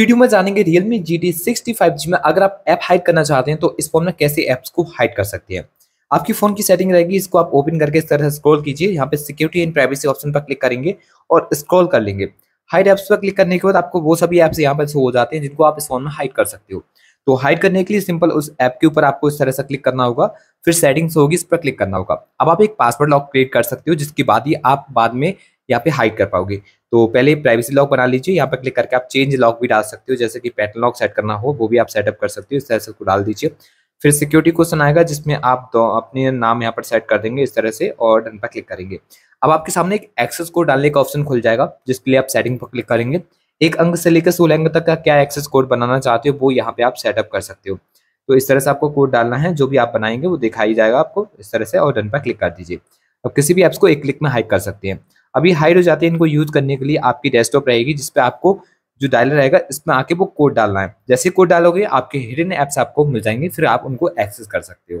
video में जानेंगे Realme G T G में अगर आप ऐप हाइड करना चाहते हैं तो इस फोन में कैसे ऐप्स को हाइड कर सकते हैं आपकी फोन की सेटिंग रहेगी इसको आप ओपन करके इस तरह से स्क्रॉल कीजिए यहाँ पे सिक्योरिटी एंड प्राइवेसी ऑप्शन पर क्लिक करेंगे और स्क्रॉल कर लेंगे हाइड ऐप्स पर क्लिक करने के बाद आपको वो सभी ऐप्स यहाँ पर हो जाते हैं जिनको आप इस फोन में हाइड कर सकते हो तो हाइड करने के लिए सिंपल उस ऐप के ऊपर आपको इस तरह से क्लिक करना होगा फिर सेटिंग्स होगी इस पर क्लिक करना होगा अब आप एक पासवर्ड लॉक क्रिएट कर सकते हो जिसके बाद ही आप बाद में यहाँ पे हाइड कर पाओगे तो पहले प्राइवेसी लॉक बना लीजिए यहाँ पर क्लिक करके आप चेंज लॉक भी डाल सकते हो जैसे कि पैटर्न लॉक सेट करना हो वो भी आप सेटअप कर सकते हो इस तरह से उसको डाल दीजिए फिर सिक्योरिटी क्वेश्चन आएगा जिसमें आप दो अपने नाम यहाँ पर सेट कर देंगे इस तरह से और डन पर क्लिक करेंगे अब आपके सामने एक एक्सेस कोड डालने का ऑप्शन खुल जाएगा जिसके लिए आप सेटिंग पर क्लिक करेंगे एक अंक से लेकर सोलह अंक तक का क्या एक्सेस कोड बनाना चाहते हो वो यहाँ पे आप सेटअप कर सकते हो तो इस तरह से आपको कोड डालना है जो भी आप बनाएंगे वो दिखाई जाएगा आपको इस तरह से और डन पर क्लिक कर दीजिए अब किसी भी एप्स को एक क्लिक में हाइक कर सकते हैं अभी हाइड हो जाते हैं इनको यूज करने के लिए आपकी डेस्कटॉप रहेगी जिसपे आपको जो डायलर रहेगा इसमें आके वो कोड डालना है जैसे कोड डालोगे आपके हिडन ऐप्स आपको मिल जाएंगे फिर आप उनको एक्सेस कर सकते हो